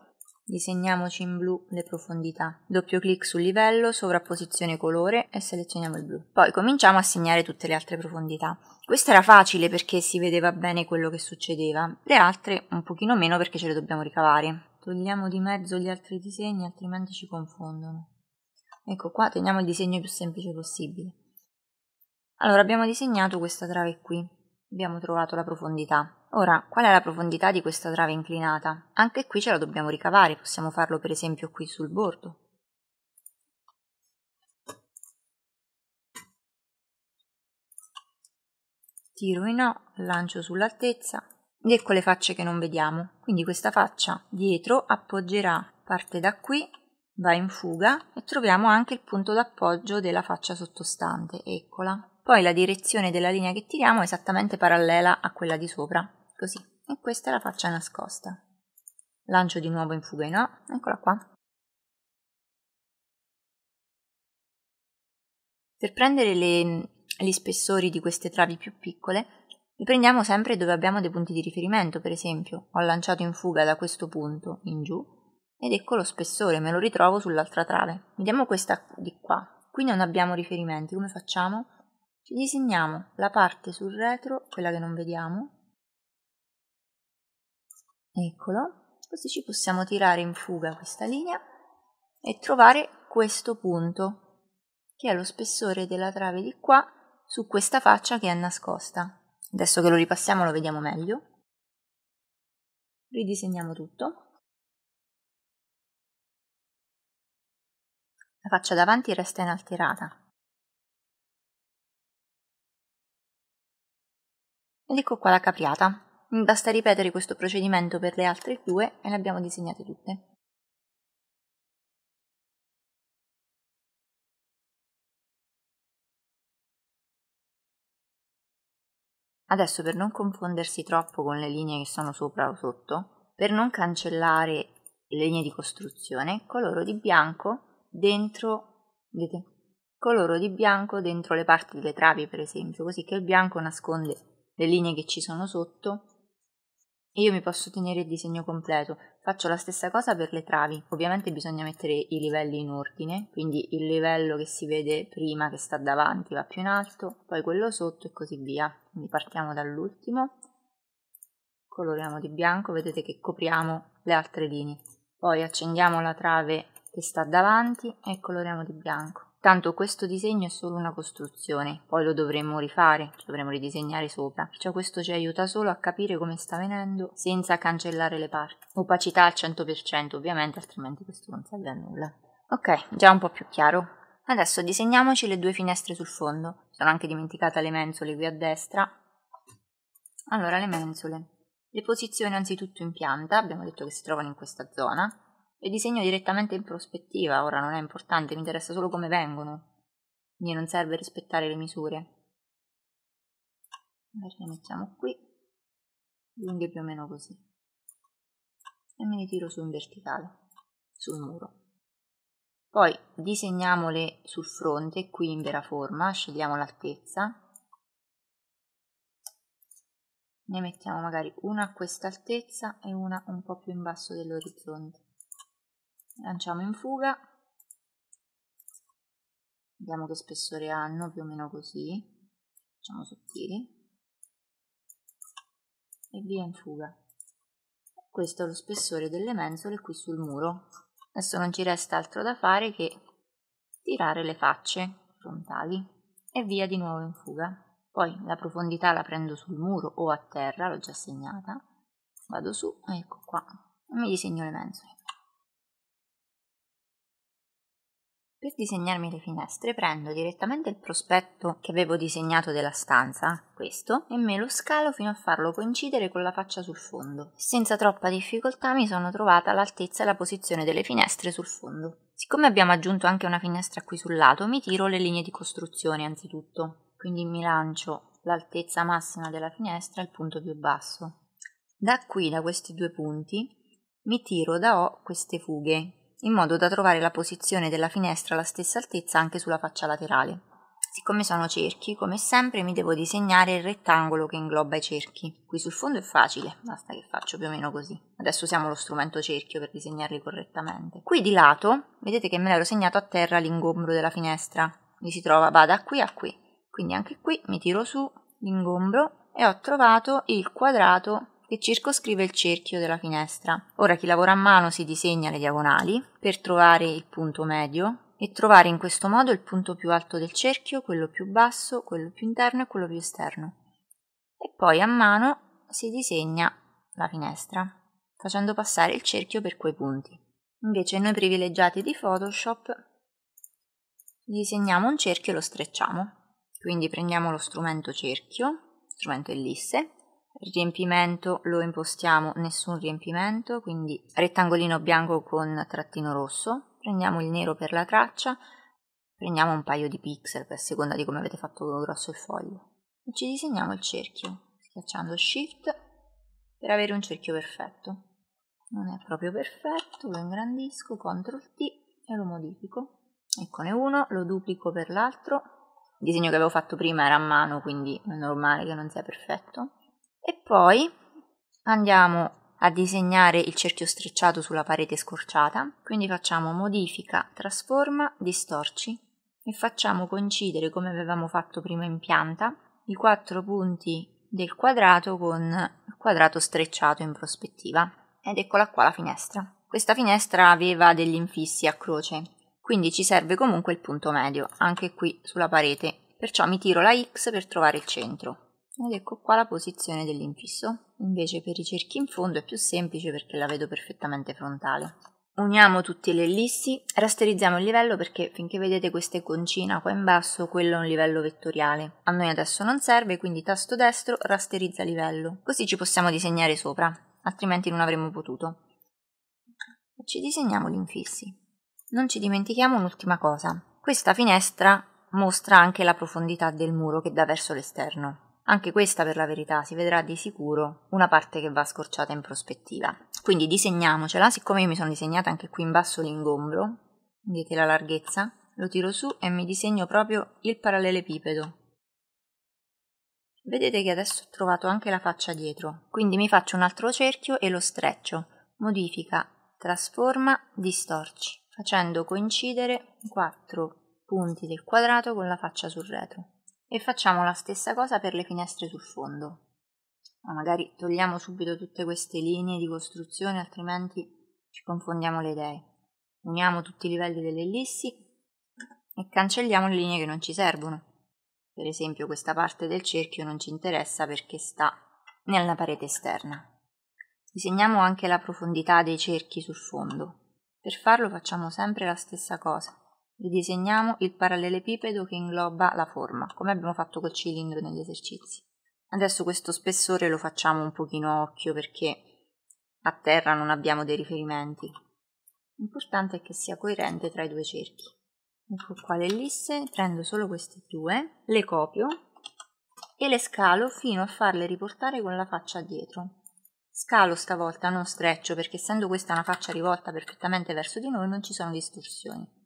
Disegniamoci in blu le profondità. Doppio clic sul livello, sovrapposizione colore e selezioniamo il blu. Poi cominciamo a segnare tutte le altre profondità. Questa era facile perché si vedeva bene quello che succedeva, le altre un pochino meno perché ce le dobbiamo ricavare. Togliamo di mezzo gli altri disegni altrimenti ci confondono. Ecco qua teniamo il disegno più semplice possibile. Allora abbiamo disegnato questa trave qui abbiamo trovato la profondità. Ora, qual è la profondità di questa trave inclinata? Anche qui ce la dobbiamo ricavare, possiamo farlo per esempio
qui sul bordo. Tiro in O, lancio sull'altezza
ed ecco le facce che non vediamo. Quindi questa faccia dietro appoggerà, parte da qui, va in fuga e troviamo anche il punto d'appoggio della faccia sottostante, eccola poi la direzione della linea che tiriamo è esattamente parallela a quella di sopra, così,
e questa è la faccia nascosta. Lancio di nuovo in fuga in A, eccola qua. Per prendere le, gli spessori di queste travi più piccole, li prendiamo sempre dove abbiamo dei punti di
riferimento, per esempio, ho lanciato in fuga da questo punto in giù, ed ecco lo spessore, me lo ritrovo sull'altra trave. Vediamo questa di qua, qui non abbiamo riferimenti, come facciamo? Ci disegniamo la parte sul retro, quella che non vediamo. Eccolo. Così ci possiamo tirare in fuga questa linea e trovare questo punto, che è lo spessore della trave di
qua su questa faccia che è nascosta. Adesso che lo ripassiamo lo vediamo meglio. Ridisegniamo tutto. La faccia davanti resta inalterata. ecco qua la capriata. Basta ripetere questo procedimento per le altre due e le abbiamo disegnate tutte. Adesso per non confondersi troppo con le linee che sono sopra o sotto, per non cancellare le linee di costruzione,
coloro di bianco dentro, vedete, coloro di bianco dentro le parti delle travi per esempio, così che il bianco nasconde le linee che ci sono sotto e io mi posso tenere il disegno completo. Faccio la stessa cosa per le travi, ovviamente bisogna mettere i livelli in ordine, quindi il livello che si vede prima che sta davanti va più in alto, poi quello sotto e così via. Quindi partiamo dall'ultimo, coloriamo di bianco, vedete che copriamo le altre linee. Poi accendiamo la trave che sta davanti e coloriamo di bianco. Tanto questo disegno è solo una costruzione, poi lo dovremmo rifare, ci dovremmo ridisegnare sopra, perciò cioè, questo ci aiuta solo a capire come sta venendo senza cancellare le parti. Opacità al 100% ovviamente, altrimenti questo non serve a nulla. Ok, già un po' più chiaro. Adesso disegniamoci le due finestre sul fondo, sono anche dimenticata le mensole qui a destra. Allora, le mensole. Le posiziono anzitutto in pianta, abbiamo detto che si trovano in questa zona, le disegno direttamente
in prospettiva, ora non è importante, mi interessa solo come vengono. Mi non serve rispettare le misure. Le mettiamo qui, lunghe più o meno così. E me ne tiro su in verticale, sul muro. Poi disegniamole sul fronte, qui in vera forma, scegliamo l'altezza. Ne mettiamo magari una a questa altezza e una un po' più in basso dell'orizzonte lanciamo in fuga vediamo che spessore hanno più o meno così facciamo sottili e via in fuga questo è lo spessore delle mensole qui sul muro adesso non
ci resta altro da fare che tirare le facce frontali e
via di nuovo in fuga poi la profondità la prendo sul muro o a terra l'ho già segnata vado su ecco qua e mi disegno le mensole Per disegnarmi le finestre prendo direttamente il prospetto
che avevo disegnato della stanza, questo, e me lo scalo fino a farlo coincidere con la faccia sul fondo. Senza troppa difficoltà mi sono trovata l'altezza e la posizione delle finestre sul fondo. Siccome abbiamo aggiunto anche una finestra qui sul lato, mi tiro le linee di costruzione anzitutto. Quindi mi lancio l'altezza massima della finestra al punto più basso. Da qui, da questi due punti, mi tiro da O queste fughe in modo da trovare la posizione della finestra alla stessa altezza anche sulla faccia laterale. Siccome sono cerchi, come sempre mi devo disegnare il rettangolo che ingloba i cerchi. Qui sul fondo è facile, basta che faccio più o meno così. Adesso usiamo lo strumento cerchio per disegnarli correttamente. Qui di lato, vedete che me l'ero segnato a terra l'ingombro della finestra. Mi si trova, va da qui a qui. Quindi anche qui mi tiro su l'ingombro e ho trovato il quadrato e circoscrive il cerchio della finestra. Ora chi lavora a mano si disegna le diagonali per trovare il punto medio e trovare in questo modo il punto più alto del cerchio, quello più basso, quello più interno e quello più esterno. E poi a mano si disegna la finestra, facendo passare il cerchio per quei punti. Invece noi privilegiati di Photoshop disegniamo un cerchio e lo strecciamo. Quindi prendiamo lo strumento cerchio, strumento ellisse, riempimento lo impostiamo nessun riempimento quindi rettangolino bianco con trattino rosso prendiamo il nero per la traccia prendiamo un paio di pixel per seconda di come avete fatto grosso il foglio e ci disegniamo il cerchio schiacciando shift per avere un cerchio perfetto non è proprio perfetto lo ingrandisco ctrl t e lo modifico eccone uno lo duplico per l'altro il disegno che avevo fatto prima era a mano quindi è normale che non sia perfetto e poi andiamo a disegnare il cerchio strecciato sulla parete scorciata, quindi facciamo modifica, trasforma, distorci e facciamo coincidere come avevamo fatto prima in pianta i quattro punti del quadrato con il quadrato strecciato in prospettiva. Ed eccola qua la finestra. Questa finestra aveva degli infissi a croce, quindi ci serve comunque il punto medio, anche qui sulla parete, perciò mi tiro la x per trovare il centro ed ecco qua la posizione dell'infisso. Invece per i cerchi in fondo è più semplice perché la vedo perfettamente frontale. Uniamo tutti le ellissi, rasterizziamo il livello perché finché vedete queste iconcina qua in basso, quello è un livello vettoriale. A noi adesso non serve, quindi tasto destro, rasterizza livello. Così ci possiamo disegnare sopra, altrimenti non avremmo potuto. Ci disegniamo gli infissi. Non ci dimentichiamo un'ultima cosa. Questa finestra mostra anche la profondità del muro che dà verso l'esterno. Anche questa per la verità si vedrà di sicuro una parte che va scorciata in prospettiva. Quindi disegniamocela, siccome io mi sono disegnata anche qui in basso l'ingombro, vedete la larghezza, lo tiro su e mi disegno proprio il parallelepipedo. Vedete che adesso ho trovato anche la faccia dietro, quindi mi faccio un altro cerchio e lo streccio. Modifica, trasforma, distorci, facendo coincidere quattro punti del quadrato con la faccia sul retro e facciamo la stessa cosa per le finestre sul fondo. Ma magari togliamo subito tutte queste linee di costruzione, altrimenti ci confondiamo le idee. Uniamo tutti i livelli delle ellissi e cancelliamo le linee che non ci servono. Per esempio questa parte del cerchio non ci interessa perché sta nella parete esterna. Disegniamo anche la profondità dei cerchi sul fondo. Per farlo facciamo sempre la stessa cosa ridisegniamo il parallelepipedo che ingloba la forma, come abbiamo fatto col cilindro negli esercizi. Adesso questo spessore lo facciamo un pochino a occhio perché a terra non abbiamo dei riferimenti. L'importante è che sia coerente tra i due cerchi. Ecco qua le ellisse, prendo solo queste due, le copio e le scalo fino a farle riportare con la faccia dietro. Scalo stavolta, non streccio, perché essendo questa una faccia rivolta perfettamente verso di noi non ci sono distorsioni.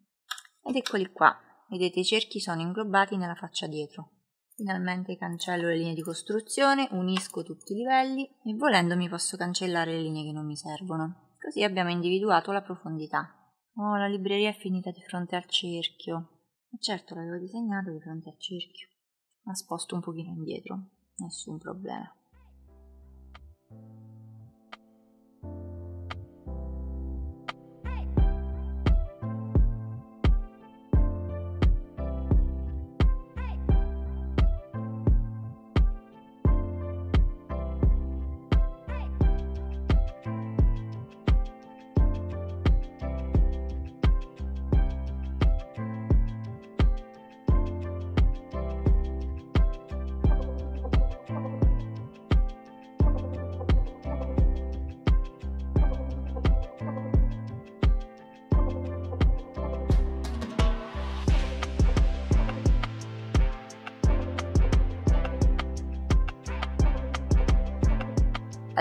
Ed eccoli qua, vedete i cerchi sono inglobati nella faccia dietro. Finalmente cancello le linee di costruzione, unisco tutti i livelli e volendo mi posso cancellare le linee che non mi servono. Così abbiamo individuato la profondità. Oh, la libreria è finita di fronte al cerchio. E Certo, l'avevo disegnato di fronte al cerchio.
La sposto un pochino indietro, nessun problema.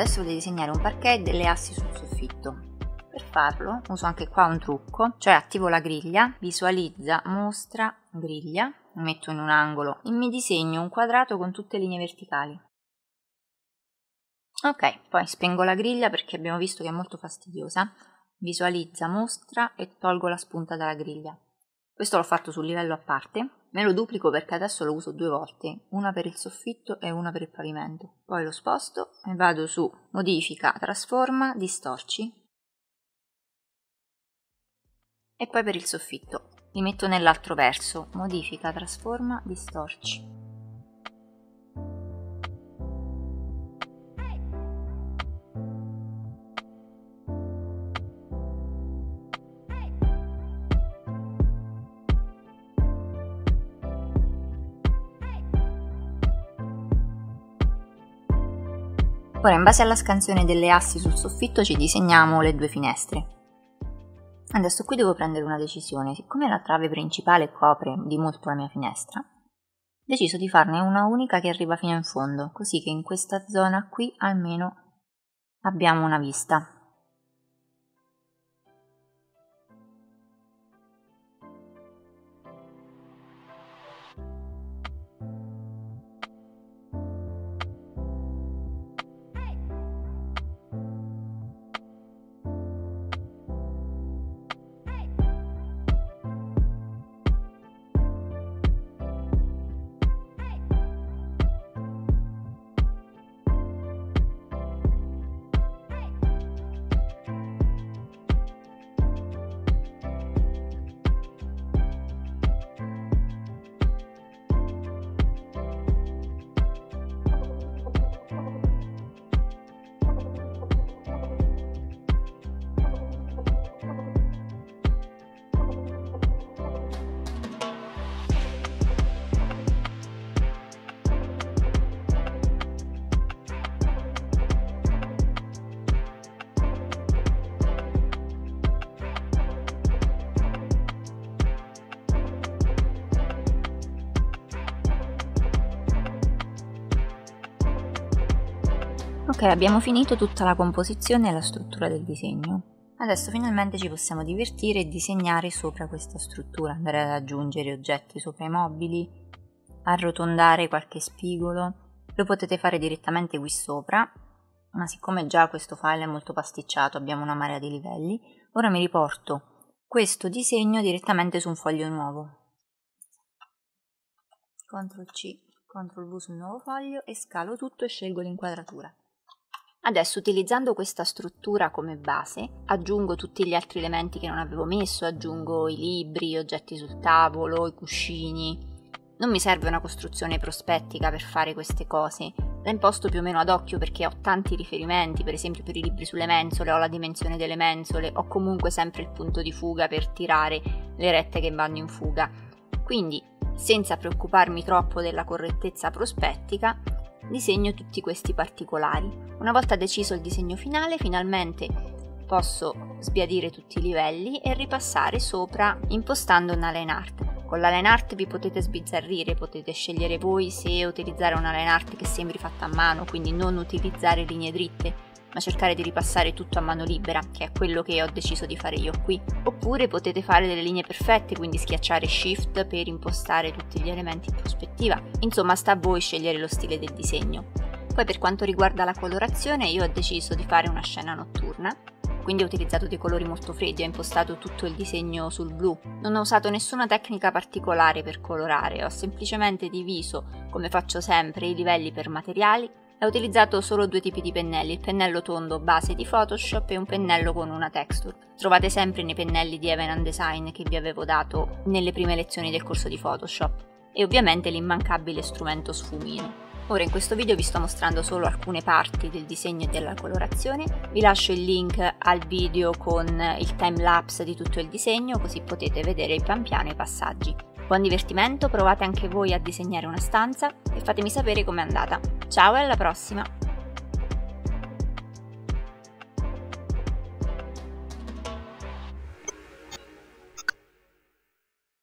adesso voglio disegnare un parquet e delle assi sul soffitto. Per farlo uso anche qua un trucco, cioè attivo la griglia, visualizza, mostra, griglia, metto in un angolo e mi disegno un quadrato con tutte le linee verticali. Ok, poi spengo la griglia perché abbiamo visto che è molto fastidiosa. Visualizza, mostra e tolgo la spunta dalla griglia. Questo l'ho fatto sul livello a parte, Me lo duplico perché adesso lo uso due volte, una per il soffitto e una per il pavimento. Poi lo sposto e vado su modifica, trasforma, distorci e poi per il soffitto. Li metto nell'altro verso, modifica, trasforma, distorci. Ora in base alla scansione delle assi sul soffitto ci disegniamo le due finestre. Adesso qui devo prendere una decisione, siccome la trave principale copre di molto la mia finestra, ho deciso di farne una unica che arriva fino in fondo, così che in questa zona qui almeno
abbiamo una vista.
abbiamo finito tutta la composizione e la struttura del disegno. Adesso finalmente ci possiamo divertire e disegnare sopra questa struttura, andare ad aggiungere oggetti sopra i mobili, arrotondare qualche spigolo. Lo potete fare direttamente qui sopra, ma siccome già questo file è molto pasticciato, abbiamo una marea di livelli, ora mi riporto questo disegno direttamente su un foglio nuovo. Ctrl C, Ctrl V sul nuovo foglio e scalo tutto e scelgo l'inquadratura. Adesso utilizzando questa struttura come base aggiungo tutti gli altri elementi che non avevo messo, aggiungo i libri, gli oggetti sul tavolo, i cuscini. Non mi serve una costruzione prospettica per fare queste cose, la imposto più o meno ad occhio perché ho tanti riferimenti, per esempio per i libri sulle mensole ho la dimensione delle mensole, ho comunque sempre il punto di fuga per tirare le rette che vanno in fuga. Quindi, senza preoccuparmi troppo della correttezza prospettica, disegno tutti questi particolari. Una volta deciso il disegno finale, finalmente posso sbiadire tutti i livelli e ripassare sopra impostando una line art. Con la line art vi potete sbizzarrire, potete scegliere voi se utilizzare una line art che sembri fatta a mano, quindi non utilizzare linee dritte, ma cercare di ripassare tutto a mano libera, che è quello che ho deciso di fare io qui. Oppure potete fare delle linee perfette, quindi schiacciare Shift per impostare tutti gli elementi in prospettiva. Insomma, sta a voi scegliere lo stile del disegno. Poi per quanto riguarda la colorazione, io ho deciso di fare una scena notturna, quindi ho utilizzato dei colori molto freddi, ho impostato tutto il disegno sul blu. Non ho usato nessuna tecnica particolare per colorare, ho semplicemente diviso, come faccio sempre, i livelli per materiali ho utilizzato solo due tipi di pennelli, il pennello tondo base di Photoshop e un pennello con una texture. Trovate sempre nei pennelli di Evan Design che vi avevo dato nelle prime lezioni del corso di Photoshop e ovviamente l'immancabile strumento sfumino. Ora in questo video vi sto mostrando solo alcune parti del disegno e della colorazione, vi lascio il link al video con il timelapse di tutto il disegno così potete vedere pian piano i passaggi. Buon divertimento, provate anche voi a disegnare una stanza e fatemi sapere com'è andata. Ciao e alla prossima!